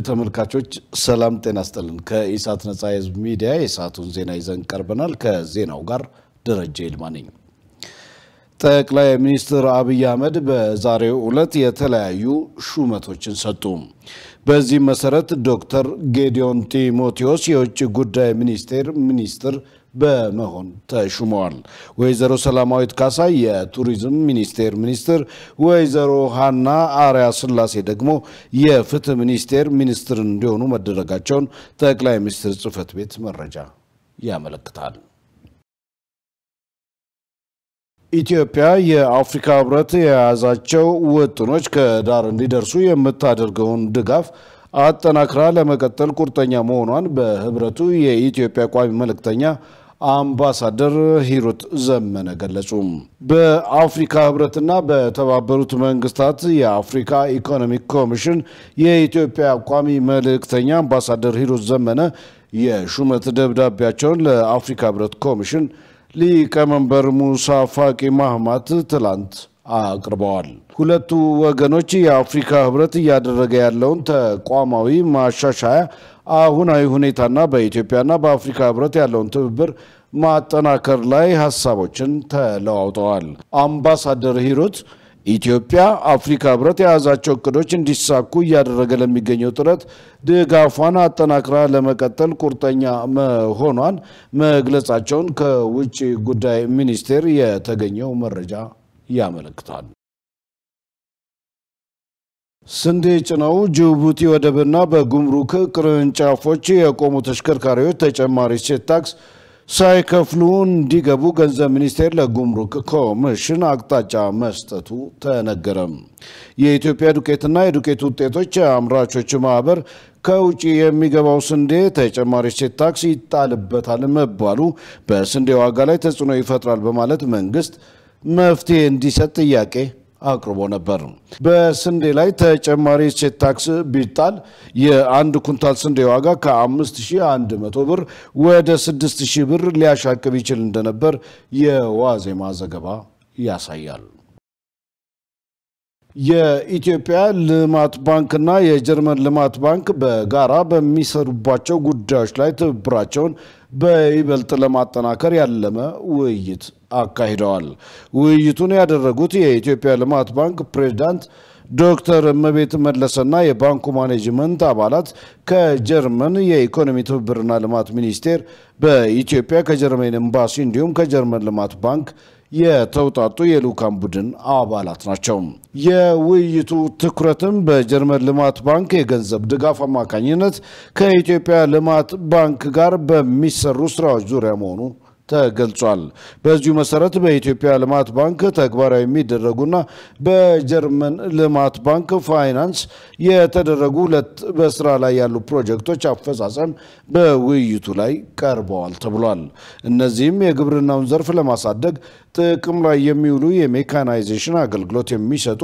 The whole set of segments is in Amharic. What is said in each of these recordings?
ውድ ተመልካቾች ሰላም ጤና ስጥልን። ከኢሳት ነጻ የህዝብ ሚዲያ የሰዓቱን ዜና ይዘን ቀርበናል። ከዜናው ጋር ደረጀ ይልማ ነኝ። ጠቅላይ ሚኒስትር አብይ አህመድ በዛሬው ዕለት የተለያዩ ሹመቶችን ሰጡ። በዚህም መሰረት ዶክተር ጌዲዮን ቲሞቴዎስ የውጭ ጉዳይ ሚኒስቴር ሚኒስትር በመሆን ተሹመዋል። ወይዘሮ ሰላማዊት ካሳ የቱሪዝም ሚኒስቴር ሚኒስትር፣ ወይዘሮ ሀና አርያ ስላሴ ደግሞ የፍትህ ሚኒስቴር ሚኒስትር እንዲሆኑ መደረጋቸውን ጠቅላይ ሚኒስትር ጽህፈት ቤት መረጃ ያመለክታል። ኢትዮጵያ የአፍሪካ ህብረት የያዛቸው ውጥኖች ከዳር እንዲደርሱ የምታደርገውን ድጋፍ አጠናክራ ለመቀጠል ቁርጠኛ መሆኗን በህብረቱ የኢትዮጵያ ቋሚ መልእክተኛ አምባሳደር ሂሩት ዘመነ ገለጹ። በአፍሪካ ህብረትና በተባበሩት መንግስታት የአፍሪካ ኢኮኖሚክ ኮሚሽን የኢትዮጵያ ቋሚ መልእክተኛ አምባሳደር ሂሩት ዘመነ የሹመት ደብዳቤያቸውን ለአፍሪካ ህብረት ኮሚሽን ሊቀመንበር ሙሳ ፋቂ ማህማት ትላንት አቅርበዋል። ሁለቱ ወገኖች የአፍሪካ ህብረት እያደረገ ያለውን ተቋማዊ ማሻሻያ አሁናዊ ሁኔታና በኢትዮጵያና በአፍሪካ ህብረት ያለውን ትብብር ማጠናከር ላይ ሀሳቦችን ተለዋውጠዋል። አምባሳደር ሂሩት ኢትዮጵያ አፍሪካ ህብረት የያዛቸው እቅዶች እንዲሳኩ እያደረገ ለሚገኘው ጥረት ድጋፏን አጠናክራ ለመቀጠል ቁርጠኛ መሆኗን መግለጻቸውን ከውጭ ጉዳይ ሚኒስቴር የተገኘው መረጃ ያመለክታል። ስንዴ ጭነው ጅቡቲ ወደብና በጉምሩክ ቅርንጫፎች የቆሙ ተሽከርካሪዎች ተጨማሪ እሴት ታክስ ሳይከፍሉ እንዲገቡ ገንዘብ ሚኒስቴር ለጉምሩክ ኮሚሽን አቅጣጫ መስጠቱ ተነገረም። የኢትዮጵያ ዱቄትና የዱቄት ውጤቶች አምራቾች ማህበር ከውጭ የሚገባው ስንዴ ተጨማሪ እሴት ታክስ ይጣልበታል መባሉ በስንዴ ዋጋ ላይ ተጽዕኖ ይፈጥራል በማለት መንግስት መፍትሄ እንዲሰጥ ጥያቄ አቅርቦ ነበር። በስንዴ ላይ ተጨማሪ እሴት ታክስ ቢጣል የአንድ ኩንታል ስንዴ ዋጋ ከ5100 ብር ወደ 6000 ብር ሊያሻቅብ ይችል እንደነበር የዋዜማ ዘገባ ያሳያል። የኢትዮጵያ ልማት ባንክና የጀርመን ልማት ባንክ በጋራ በሚሰሩባቸው ጉዳዮች ላይ ትብብራቸውን በይበልጥ ለማጠናከር ያለመ ውይይት አካሂደዋል። ውይይቱን ያደረጉት የኢትዮጵያ ልማት ባንክ ፕሬዚዳንት ዶክተር እመቤት መለሰና የባንኩ ማኔጅመንት አባላት ከጀርመን የኢኮኖሚ ትብብርና ልማት ሚኒስቴር በኢትዮጵያ ከጀርመን ኤምባሲ እንዲሁም ከጀርመን ልማት ባንክ የተውጣጡ የልዑካን ቡድን አባላት ናቸው። የውይይቱ ትኩረትም በጀርመን ልማት ባንክ የገንዘብ ድጋፍ አማካኝነት ከኢትዮጵያ ልማት ባንክ ጋር በሚሰሩ ስራዎች ዙሪያ መሆኑ ተገልጿል። በዚሁ መሰረት በኢትዮጵያ ልማት ባንክ ተግባራዊ የሚደረጉና በጀርመን ልማት ባንክ ፋይናንስ የተደረጉ ሁለት በስራ ላይ ያሉ ፕሮጀክቶች አፈጻጸም በውይይቱ ላይ ቀርበዋል ተብሏል። እነዚህም የግብርናውን ዘርፍ ለማሳደግ ጥቅም ላይ የሚውሉ የሜካናይዜሽን አገልግሎት የሚሰጡ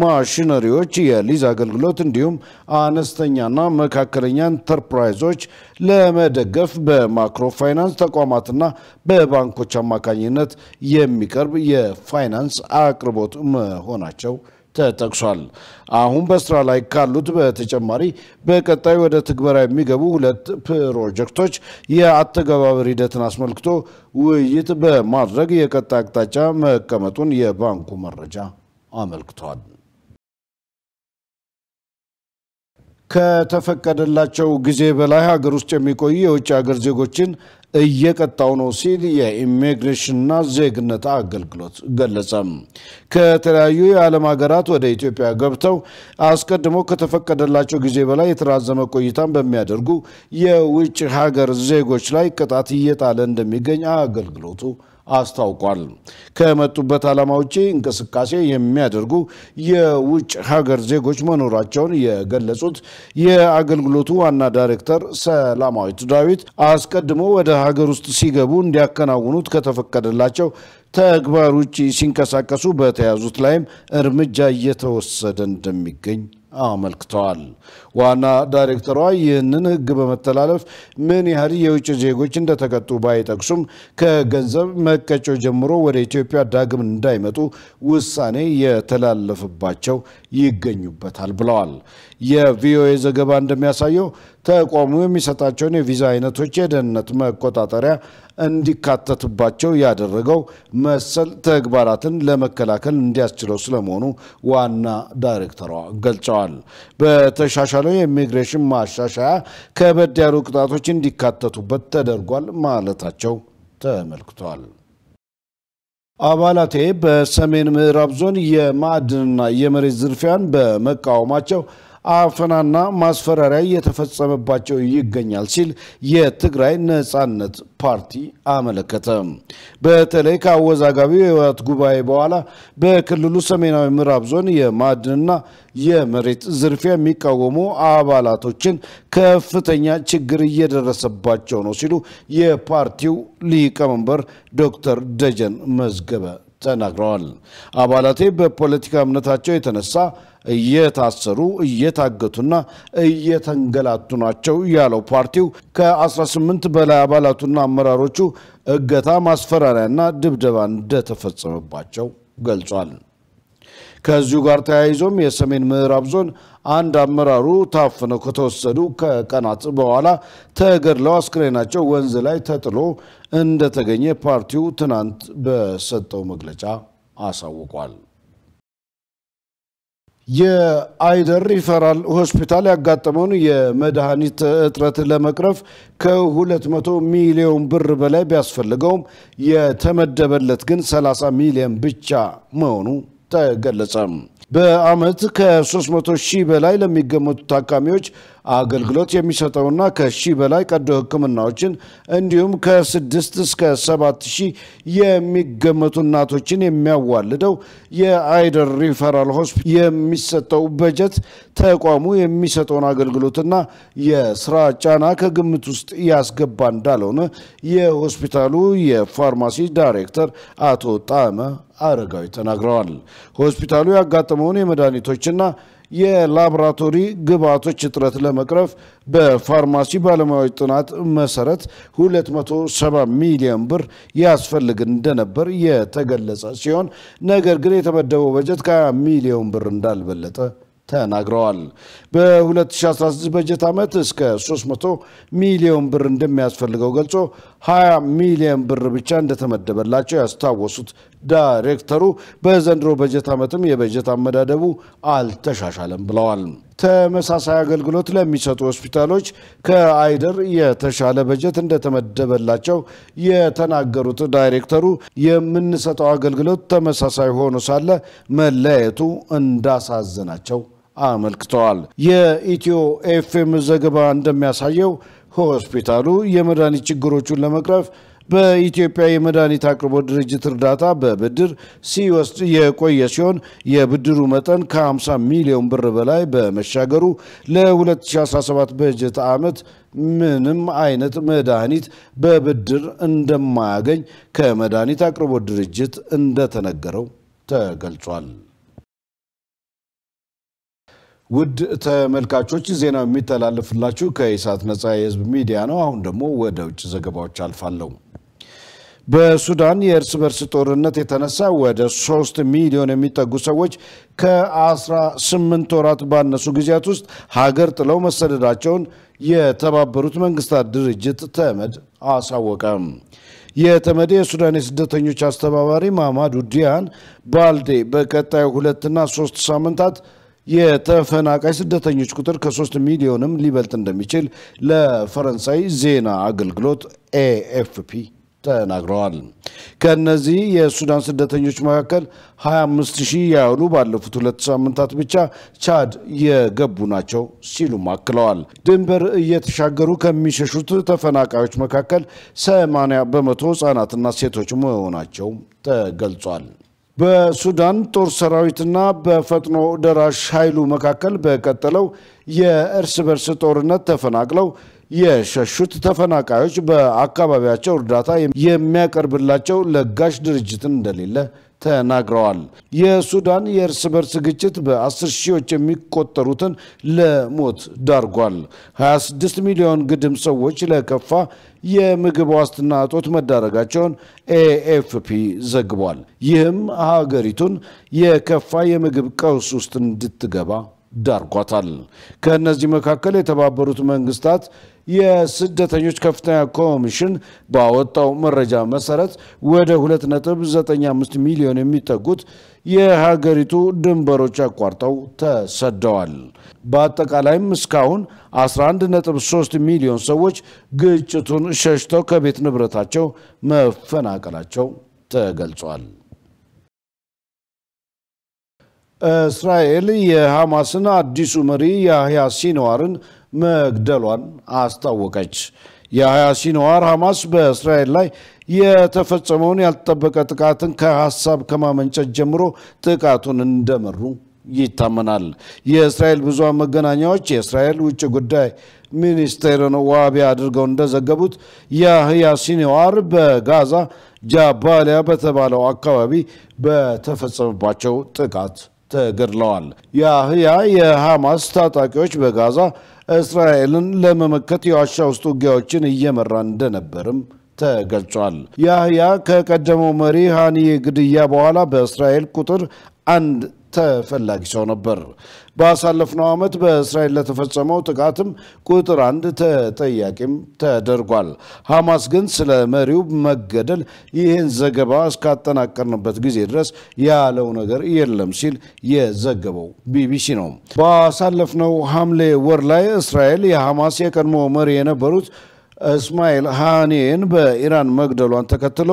ማሽነሪዎች፣ የሊዝ አገልግሎት እንዲሁም አነስተኛና መካከለኛ ኢንተርፕራይዞች ለመደገፍ በማክሮ ፋይናንስ ተቋማትና በባንኮች አማካኝነት የሚቀርብ የፋይናንስ አቅርቦት መሆናቸው ተጠቅሷል። አሁን በስራ ላይ ካሉት በተጨማሪ በቀጣይ ወደ ትግበራ የሚገቡ ሁለት ፕሮጀክቶች የአተገባበር ሂደትን አስመልክቶ ውይይት በማድረግ የቀጣይ አቅጣጫ መቀመጡን የባንኩ መረጃ አመልክቷል። ከተፈቀደላቸው ጊዜ በላይ ሀገር ውስጥ የሚቆዩ የውጭ ሀገር ዜጎችን እየቀጣው ነው ሲል የኢሚግሬሽንና ዜግነት አገልግሎት ገለጸም። ከተለያዩ የዓለም ሀገራት ወደ ኢትዮጵያ ገብተው አስቀድሞ ከተፈቀደላቸው ጊዜ በላይ የተራዘመ ቆይታን በሚያደርጉ የውጭ ሀገር ዜጎች ላይ ቅጣት እየጣለ እንደሚገኝ አገልግሎቱ አስታውቋል። ከመጡበት ዓላማ ውጭ እንቅስቃሴ የሚያደርጉ የውጭ ሀገር ዜጎች መኖራቸውን የገለጹት የአገልግሎቱ ዋና ዳይሬክተር ሰላማዊት ዳዊት አስቀድሞ ወደ ሀገር ውስጥ ሲገቡ እንዲያከናውኑት ከተፈቀደላቸው ተግባር ውጭ ሲንቀሳቀሱ በተያዙት ላይም እርምጃ እየተወሰደ እንደሚገኝ አመልክተዋል። ዋና ዳይሬክተሯ ይህንን ህግ በመተላለፍ ምን ያህል የውጭ ዜጎች እንደተቀጡ ባይጠቅሱም ከገንዘብ መቀጮ ጀምሮ ወደ ኢትዮጵያ ዳግም እንዳይመጡ ውሳኔ የተላለፈባቸው ይገኙበታል ብለዋል። የቪኦኤ ዘገባ እንደሚያሳየው ተቋሙ የሚሰጣቸውን የቪዛ አይነቶች የደህንነት መቆጣጠሪያ እንዲካተትባቸው ያደረገው መሰል ተግባራትን ለመከላከል እንዲያስችለው ስለመሆኑ ዋና ዳይሬክተሯ ገልጸዋል። በተሻሻለ የተሻሻለው የኢሚግሬሽን ማሻሻያ ከበድ ያሉ ቅጣቶች እንዲካተቱበት ተደርጓል ማለታቸው ተመልክቷል። አባላቴ በሰሜን ምዕራብ ዞን የማዕድንና የመሬት ዝርፊያን በመቃወማቸው አፈናና ማስፈራሪያ እየተፈጸመባቸው ይገኛል ሲል የትግራይ ነጻነት ፓርቲ አመለከተ። በተለይ ከአወዛጋቢው የህወሓት ጉባኤ በኋላ በክልሉ ሰሜናዊ ምዕራብ ዞን የማዕድንና የመሬት ዝርፊያ የሚቃወሙ አባላቶችን ከፍተኛ ችግር እየደረሰባቸው ነው ሲሉ የፓርቲው ሊቀመንበር ዶክተር ደጀን መዝገበ ተናግረዋል። አባላቴ በፖለቲካ እምነታቸው የተነሳ እየታሰሩ እየታገቱና እየተንገላቱ ናቸው ያለው ፓርቲው ከ18 በላይ አባላቱና አመራሮቹ እገታ፣ ማስፈራሪያና ድብደባ እንደተፈጸመባቸው ገልጿል። ከዚሁ ጋር ተያይዞም የሰሜን ምዕራብ ዞን አንድ አመራሩ ታፍነው ከተወሰዱ ከቀናት በኋላ ተገድለው አስክሬናቸው ወንዝ ላይ ተጥሎ እንደተገኘ ፓርቲው ትናንት በሰጠው መግለጫ አሳውቋል። የአይደር ሪፈራል ሆስፒታል ያጋጠመውን የመድኃኒት እጥረት ለመቅረፍ ከ200 ሚሊዮን ብር በላይ ቢያስፈልገውም የተመደበለት ግን 30 ሚሊዮን ብቻ መሆኑ ተገለጸ። በአመት ከ300 ሺህ በላይ ለሚገመቱ ታካሚዎች አገልግሎት የሚሰጠውና ከሺህ በላይ ቀዶ ህክምናዎችን እንዲሁም ከስድስት እስከ ሰባት ሺህ የሚገመቱ እናቶችን የሚያዋልደው የአይደር ሪፈራል ሆስፒታል የሚሰጠው በጀት ተቋሙ የሚሰጠውን አገልግሎትና የስራ ጫና ከግምት ውስጥ ያስገባ እንዳልሆነ የሆስፒታሉ የፋርማሲ ዳይሬክተር አቶ ጣመ አረጋዊ ተናግረዋል። ሆስፒታሉ ያጋጠመውን የመድኃኒቶችና የላቦራቶሪ ግብዓቶች እጥረት ለመቅረፍ በፋርማሲ ባለሙያዎች ጥናት መሰረት 270 ሚሊዮን ብር ያስፈልግ እንደነበር የተገለጸ ሲሆን ነገር ግን የተመደበው በጀት ከ20 ሚሊዮን ብር እንዳልበለጠ ተናግረዋል። በ2016 በጀት ዓመት እስከ 300 ሚሊዮን ብር እንደሚያስፈልገው ገልጾ 20 ሚሊዮን ብር ብቻ እንደተመደበላቸው ያስታወሱት ዳይሬክተሩ በዘንድሮ በጀት ዓመትም የበጀት አመዳደቡ አልተሻሻለም ብለዋል። ተመሳሳይ አገልግሎት ለሚሰጡ ሆስፒታሎች ከአይደር የተሻለ በጀት እንደተመደበላቸው የተናገሩት ዳይሬክተሩ የምንሰጠው አገልግሎት ተመሳሳይ ሆኖ ሳለ መለያየቱ እንዳሳዘናቸው አመልክተዋል። የኢትዮ ኤፍኤም ዘገባ እንደሚያሳየው ሆስፒታሉ የመድኃኒት ችግሮቹን ለመቅረፍ በኢትዮጵያ የመድኃኒት አቅርቦት ድርጅት እርዳታ በብድር ሲወስድ የቆየ ሲሆን የብድሩ መጠን ከ50 ሚሊዮን ብር በላይ በመሻገሩ ለ2017 በጀት ዓመት ምንም አይነት መድኃኒት በብድር እንደማያገኝ ከመድኃኒት አቅርቦት ድርጅት እንደተነገረው ተገልጿል። ውድ ተመልካቾች ዜናው የሚተላለፍላችሁ ከኢሳት ነጻ የህዝብ ሚዲያ ነው። አሁን ደግሞ ወደ ውጭ ዘገባዎች አልፋለሁ። በሱዳን የእርስ በርስ ጦርነት የተነሳ ወደ ሶስት ሚሊዮን የሚጠጉ ሰዎች ከ18 ወራት ባነሱ ጊዜያት ውስጥ ሀገር ጥለው መሰደዳቸውን የተባበሩት መንግስታት ድርጅት ተመድ አሳወቀም። የተመድ የሱዳን የስደተኞች አስተባባሪ ማማዱ ዲያን ባልዴ በቀጣዩ ሁለትና ሶስት ሳምንታት የተፈናቃይ ስደተኞች ቁጥር ከሶስት ሚሊዮንም ሊበልጥ እንደሚችል ለፈረንሳይ ዜና አገልግሎት ኤኤፍፒ ተናግረዋል። ከእነዚህ የሱዳን ስደተኞች መካከል 25 ሺህ ያህሉ ባለፉት ሁለት ሳምንታት ብቻ ቻድ የገቡ ናቸው ሲሉም አክለዋል። ድንበር እየተሻገሩ ከሚሸሹት ተፈናቃዮች መካከል 80 በመቶ ህጻናትና ሴቶች መሆናቸው ተገልጿል። በሱዳን ጦር ሰራዊትና በፈጥኖ ደራሽ ኃይሉ መካከል በቀጠለው የእርስ በርስ ጦርነት ተፈናቅለው የሸሹት ተፈናቃዮች በአካባቢያቸው እርዳታ የሚያቀርብላቸው ለጋሽ ድርጅትን እንደሌለ ተናግረዋል። የሱዳን የእርስ በርስ ግጭት በአስር ሺዎች የሚቆጠሩትን ለሞት ዳርጓል። 26 ሚሊዮን ግድም ሰዎች ለከፋ የምግብ ዋስትና እጦት መዳረጋቸውን ኤኤፍፒ ዘግቧል። ይህም ሀገሪቱን የከፋ የምግብ ቀውስ ውስጥ እንድትገባ ዳርጓታል። ከእነዚህ መካከል የተባበሩት መንግስታት የስደተኞች ከፍተኛ ኮሚሽን ባወጣው መረጃ መሰረት ወደ 2.95 ሚሊዮን የሚጠጉት የሀገሪቱ ድንበሮች አቋርጠው ተሰደዋል። በአጠቃላይም እስካሁን 11.3 ሚሊዮን ሰዎች ግጭቱን ሸሽተው ከቤት ንብረታቸው መፈናቀላቸው ተገልጿል። እስራኤል የሐማስን አዲሱ መሪ ያህያ ሲንዋርን መግደሏን አስታወቀች። ያህያ ሲንዋር ሐማስ በእስራኤል ላይ የተፈጸመውን ያልተጠበቀ ጥቃትን ከሐሳብ ከማመንጨት ጀምሮ ጥቃቱን እንደመሩ ይታመናል። የእስራኤል ብዙሃን መገናኛዎች የእስራኤል ውጭ ጉዳይ ሚኒስቴርን ዋቢ አድርገው እንደዘገቡት ያህያ ሲንዋር በጋዛ ጃባሊያ በተባለው አካባቢ በተፈጸመባቸው ጥቃት ተገድለዋል። የአህያ የሐማስ ታጣቂዎች በጋዛ እስራኤልን ለመመከት የዋሻ ውስጥ ውጊያዎችን እየመራ እንደነበርም ተገልጿል። ያህያ ከቀደመው መሪ ሃኒ ግድያ በኋላ በእስራኤል ቁጥር አንድ ተፈላጊ ሰው ነበር። ባሳለፍነው ዓመት በእስራኤል ለተፈጸመው ጥቃትም ቁጥር አንድ ተጠያቂም ተደርጓል። ሐማስ ግን ስለ መሪው መገደል ይህን ዘገባ እስካጠናቀርንበት ጊዜ ድረስ ያለው ነገር የለም ሲል የዘገበው ቢቢሲ ነው። ባሳለፍነው ሐምሌ ወር ላይ እስራኤል የሐማስ የቀድሞ መሪ የነበሩት እስማኤል ሃኔን በኢራን መግደሏን ተከትሎ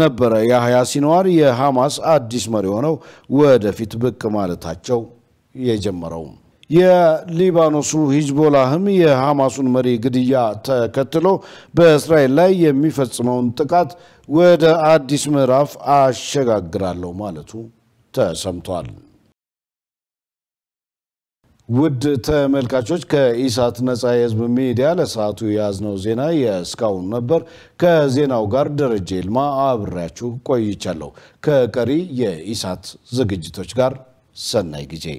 ነበረ ያህያ ሲንዋር የሐማስ አዲስ መሪ ሆነው ወደፊት ብቅ ማለታቸው የጀመረው። የሊባኖሱ ሂዝቦላህም የሐማሱን መሪ ግድያ ተከትሎ በእስራኤል ላይ የሚፈጽመውን ጥቃት ወደ አዲስ ምዕራፍ አሸጋግራለሁ ማለቱ ተሰምቷል። ውድ ተመልካቾች ከኢሳት ነፃ የህዝብ ሚዲያ ለሰዓቱ የያዝነው ዜና የእስካሁን ነበር። ከዜናው ጋር ደረጀ ልማ አብሬያችሁ ቆይቻለሁ። ከቀሪ የኢሳት ዝግጅቶች ጋር ሰናይ ጊዜ